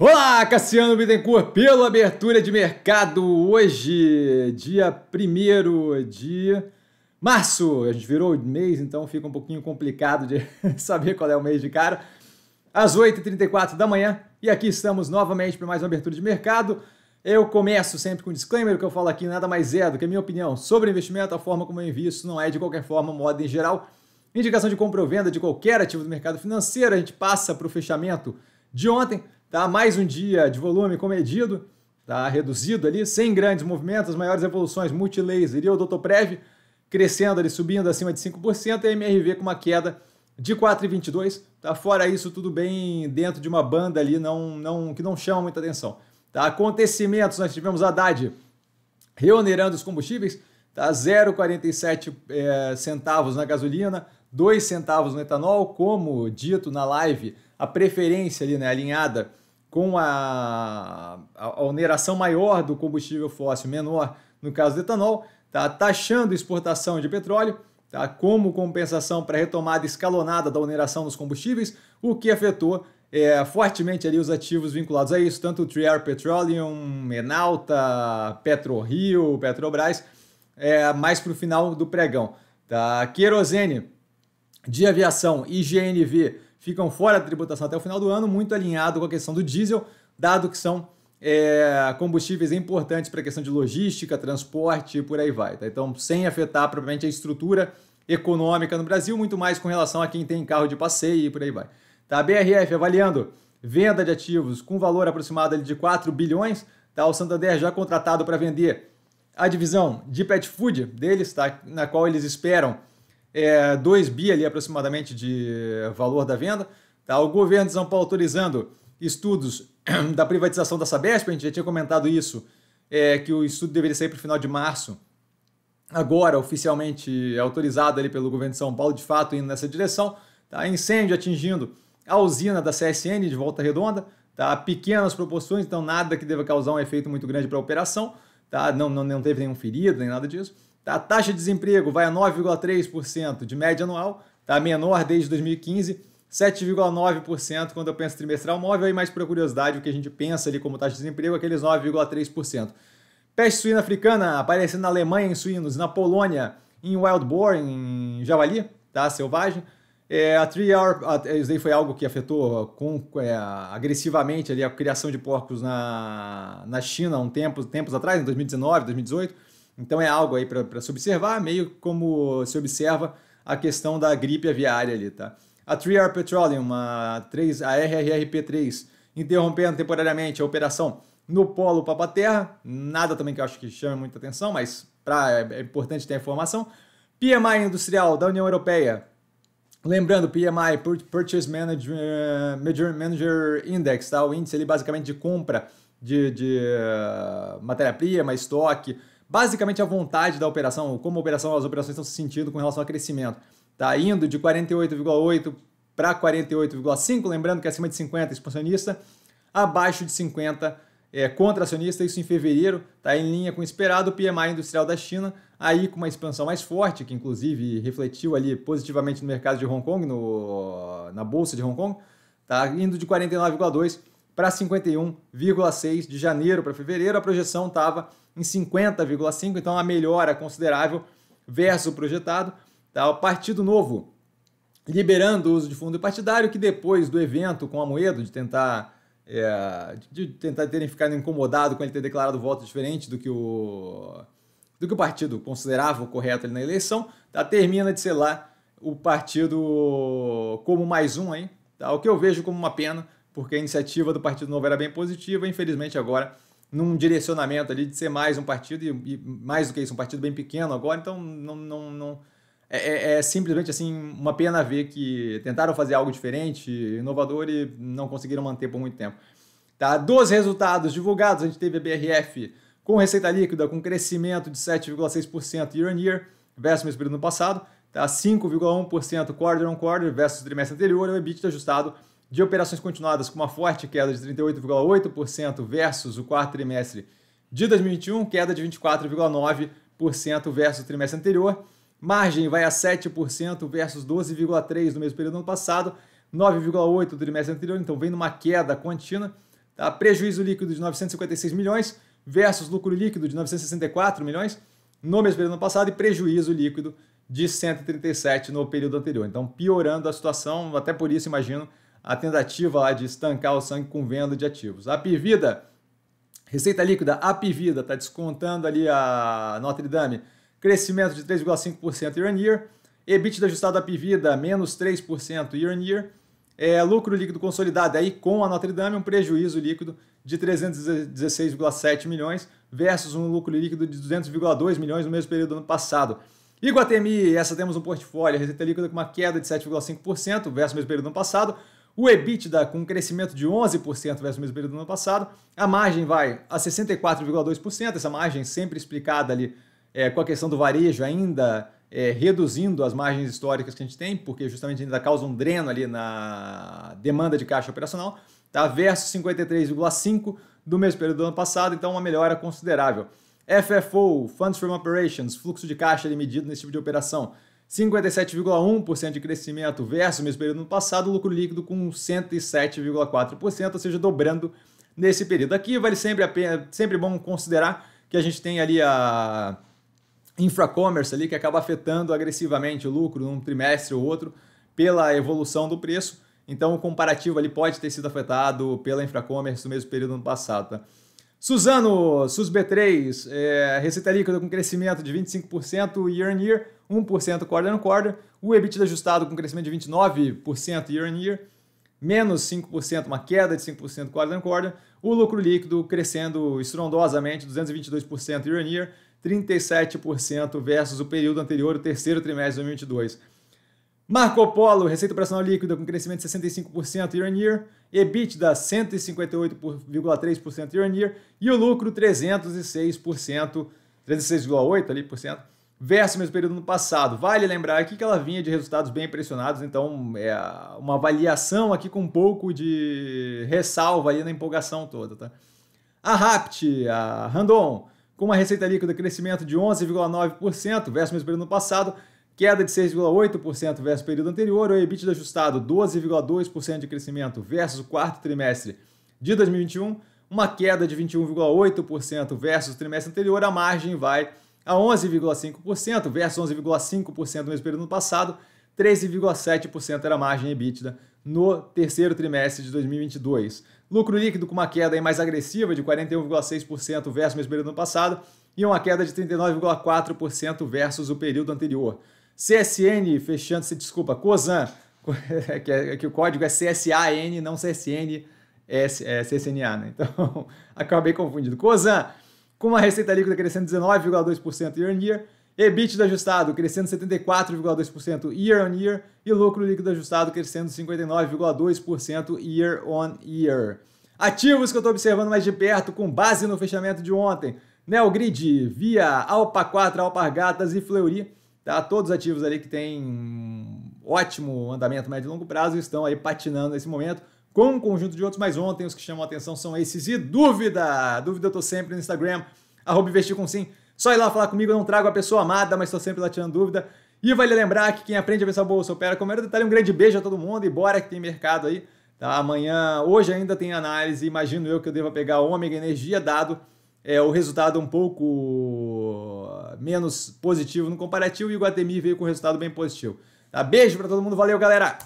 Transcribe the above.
Olá, Cassiano Bittencourt, pela abertura de mercado hoje, dia 1 de março. A gente virou mês, então fica um pouquinho complicado de saber qual é o mês de cara. Às 8h34 da manhã, e aqui estamos novamente para mais uma abertura de mercado. Eu começo sempre com um disclaimer, o que eu falo aqui nada mais é do que a minha opinião sobre investimento, a forma como eu invisto não é de qualquer forma moda em geral. Indicação de compra ou venda de qualquer ativo do mercado financeiro, a gente passa para o fechamento de ontem. Tá? Mais um dia de volume comedido, tá? reduzido ali, sem grandes movimentos, maiores evoluções, multilaser e o prev crescendo ali, subindo acima de 5%, e a MRV com uma queda de 4,22. Tá? Fora isso, tudo bem dentro de uma banda ali não, não, que não chama muita atenção. Tá? Acontecimentos, nós tivemos a Haddad reonerando os combustíveis, tá? 0,47 é, eh, centavos na gasolina, 2 centavos no etanol, como dito na live, a preferência ali, né, alinhada com a, a oneração maior do combustível fóssil, menor no caso do etanol, está taxando exportação de petróleo tá, como compensação para a retomada escalonada da oneração dos combustíveis, o que afetou é, fortemente ali os ativos vinculados a isso, tanto o Trier Petroleum, Enalta, PetroRio, Petrobras, é, mais para o final do pregão. Tá? Querosene de aviação e GNV ficam fora da tributação até o final do ano, muito alinhado com a questão do diesel, dado que são é, combustíveis importantes para a questão de logística, transporte e por aí vai. Tá? Então, sem afetar propriamente a estrutura econômica no Brasil, muito mais com relação a quem tem carro de passeio e por aí vai. Tá? BRF avaliando venda de ativos com valor aproximado de 4 bilhões. Tá? O Santander já contratado para vender a divisão de pet food deles, tá? na qual eles esperam é, 2 bi ali aproximadamente de valor da venda. Tá? O governo de São Paulo autorizando estudos da privatização da Sabesp, a gente já tinha comentado isso, é, que o estudo deveria sair para o final de março, agora oficialmente é autorizado ali pelo governo de São Paulo, de fato indo nessa direção. Tá? Incêndio atingindo a usina da CSN de Volta Redonda, tá? pequenas proporções, então nada que deva causar um efeito muito grande para a operação. Tá? Não, não, não teve nenhum ferido, nem nada disso a taxa de desemprego vai a 9,3% de média anual, tá? menor desde 2015, 7,9% quando eu penso trimestral móvel, e mais por curiosidade, o que a gente pensa ali como taxa de desemprego, aqueles 9,3%. Peste suína africana aparecendo na Alemanha em suínos, na Polônia em wild boar, em javali, tá? selvagem. É, a three hour, a, isso foi algo que afetou com, é, agressivamente ali a criação de porcos na, na China há um tempo, tempos atrás, em 2019, 2018 então é algo aí para se observar, meio como se observa a questão da gripe aviária ali, tá? A 3R Petroleum, a, 3, a RRRP3, interrompendo temporariamente a operação no polo Papaterra, nada também que eu acho que chame muita atenção, mas pra, é, é importante ter a informação. PMI Industrial da União Europeia, lembrando, PMI, Purchase Manager, Manager Index, tá? o índice ali basicamente de compra de, de ah, matéria-prima, estoque, basicamente a vontade da operação, como a operação, as operações estão se sentindo com relação ao crescimento. Está indo de 48,8 para 48,5, lembrando que é acima de 50 expansionista, abaixo de 50 é, contra acionista, isso em fevereiro, está em linha com o esperado, o PMI industrial da China, aí com uma expansão mais forte, que inclusive refletiu ali positivamente no mercado de Hong Kong, no, na bolsa de Hong Kong, está indo de 49,2 para 51,6 de janeiro para fevereiro. A projeção estava em 50,5, então a melhora considerável versus o projetado. Tá? O Partido Novo liberando o uso de fundo partidário, que depois do evento com a Moedo, de tentar, é, de tentar terem ficado incomodado com ele ter declarado voto diferente do que o, do que o partido considerava o correto na eleição, tá? termina de selar o partido como mais um aí. Tá? O que eu vejo como uma pena, porque a iniciativa do Partido Novo era bem positiva, infelizmente agora num direcionamento ali de ser mais um partido e, e mais do que isso, um partido bem pequeno agora, então não, não, não é, é, é simplesmente assim uma pena ver que tentaram fazer algo diferente, inovador e não conseguiram manter por muito tempo. Tá? Dos resultados divulgados, a gente teve a BRF com receita líquida com crescimento de 7,6% year on year versus o mesmo período no passado, tá? 5,1% quarter on quarter versus o trimestre anterior, e o EBITDA ajustado de operações continuadas com uma forte queda de 38,8% versus o quarto trimestre de 2021, queda de 24,9% versus o trimestre anterior. Margem vai a 7% versus 12,3% no mesmo período do ano passado, 9,8% do trimestre anterior, então vem numa queda contínua. Tá? Prejuízo líquido de 956 milhões versus lucro líquido de 964 milhões no mesmo período do ano passado e prejuízo líquido de 137 no período anterior. Então piorando a situação, até por isso imagino a tentativa lá de estancar o sangue com venda de ativos. A Pivida, receita líquida, a Pivida está descontando ali a Notre Dame, crescimento de 3,5% year on year, EBITDA ajustado a Pivida, menos 3% year on year, é, lucro líquido consolidado aí com a Notre Dame, um prejuízo líquido de 316,7 milhões versus um lucro líquido de 200,2 milhões no mesmo período do ano passado. Iguatemi, essa temos um portfólio, receita líquida com uma queda de 7,5% versus o mesmo período do ano passado, o EBITDA com um crescimento de 11% versus o mesmo período do ano passado, a margem vai a 64,2%, essa margem sempre explicada ali é, com a questão do varejo ainda é, reduzindo as margens históricas que a gente tem, porque justamente ainda causa um dreno ali na demanda de caixa operacional, tá? versus 53,5% do mesmo período do ano passado, então uma melhora considerável. FFO, Funds from Operations, fluxo de caixa ali medido nesse tipo de operação, 57,1% de crescimento versus o mesmo período no passado, lucro líquido com 107,4%, ou seja, dobrando nesse período. Aqui vale sempre a pena, sempre bom considerar que a gente tem ali a infracommerce ali que acaba afetando agressivamente o lucro num trimestre ou outro pela evolução do preço. Então o comparativo ali pode ter sido afetado pela infracommerce no mesmo período no passado, tá? Suzano, SUSB3, é, receita líquida com crescimento de 25% year on year 1% quarter on quarter, o EBITDA ajustado com crescimento de 29% year on year, menos 5%, uma queda de 5% quarter on quarter, o lucro líquido crescendo estrondosamente, 222% year on year, 37% versus o período anterior, o terceiro trimestre de 2022. Marco Polo, receita operacional líquida com crescimento de 65% year on year, EBITDA 158,3% year on year e o lucro 306%, 306,8% ali por cento versus o mesmo período no passado. Vale lembrar aqui que ela vinha de resultados bem impressionados, então é uma avaliação aqui com um pouco de ressalva ali na empolgação toda, tá? A Rapt, a Randon, com uma receita líquida crescimento de 11,9% versus o mesmo período no passado, queda de 6,8% versus o período anterior, o EBITDA ajustado 12,2% de crescimento versus o quarto trimestre de 2021, uma queda de 21,8% versus o trimestre anterior, a margem vai a 11,5% versus 11,5% no mesmo período passado, 13,7% era a margem EBITDA no terceiro trimestre de 2022. Lucro líquido com uma queda mais agressiva de 41,6% versus o mesmo período passado e uma queda de 39,4% versus o período anterior. CSN fechando-se, desculpa, COSAN, que, é, que, o código é CSAN, não CSN, é, é CSNA, né? Então, acabei confundindo. COSAN com uma receita líquida crescendo 19,2% year on year, EBITDA ajustado crescendo 74,2% year on year e lucro líquido ajustado crescendo 59,2% year on year. Ativos que eu estou observando mais de perto com base no fechamento de ontem, Neogrid, Via, Alpa 4, Alpargatas e Fleury, tá? Todos ativos ali que têm ótimo andamento médio e longo prazo estão aí patinando nesse momento com um conjunto de outros, mas ontem os que chamam a atenção são esses. E dúvida! Dúvida eu tô sempre no Instagram, arroba investir com sim. Só ir lá falar comigo, eu não trago a pessoa amada, mas estou sempre lá tirando dúvida. E vale lembrar que quem aprende a pensar bolsa opera com o detalhe. Um grande beijo a todo mundo e bora que tem mercado aí. Tá? Amanhã, hoje ainda tem análise, imagino eu que eu deva pegar ômega energia, dado é, o resultado um pouco menos positivo no comparativo e o Guatemi veio com um resultado bem positivo. Tá? Beijo para todo mundo, valeu galera!